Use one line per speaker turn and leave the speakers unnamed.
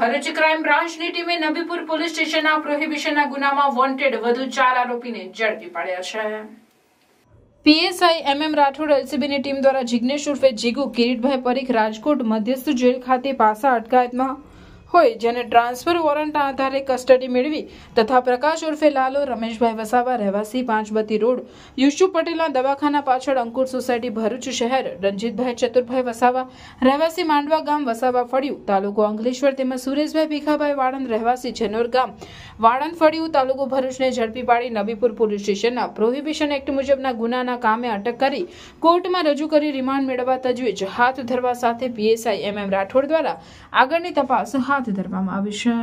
Bharuch crime બ્રાન્ચની ટીમે Nabipur police સ્ટેશનના પ્રોહિબિશનના ગુનામાં વોન્ટેડ વધુ ચાર આરોપીને ઝડપી પાડ્યા છે પીએસઆઈ એમ એમ રાઠોડ એલસીબીની ટીમ દ્વારા જિજ્ઞેશ ઉર્ફે જીગુ કિરીટભાઈ પરીખ રાજકોટ મધ્યસ્થ જેલ ખાતે પાસા અટકાયતમાં હોય જેને ટ્રાન્સફર વોરંટ આધારે કસ્ટડી મેળવી તથા પ્રકાશ ઉર્ફે લાલો રમેશભાઈ વસાવા રહેવાસી પાંચબતી રોડ યુસુ પટેલના દવાખાના પાછળ અંકુર સોસાયટી ભરૂચ શહેર રણજીતભાઈ ચતુરભાઈ વસાવા રહેવાસી માંડવા ગામ વસાવા ફળિયું તાલુકો અંગલેશ્વર તેમજ સુરેશભાઈ ભીખાભાઈ વાળંદ રહેવાસી છેનોર ગામ વાળંદ ફળિયું તાલુકો ભરૂચને ઝડપી પાડી નબીપુર પોલીસ સ્ટેશનના પ્રોહિબિશન એક્ટ મુજબના ગુનાના કામે અટક કરી કોર્ટમાં રજૂ કરી રિમાન્ડ મેળવવા તજવીજ હાથ ધરવા સાથે પીએસઆઈ એમ એમ રાઠોડ દ્વારા આગળની તપાસ હાથ હાથ ધરવામાં આવશે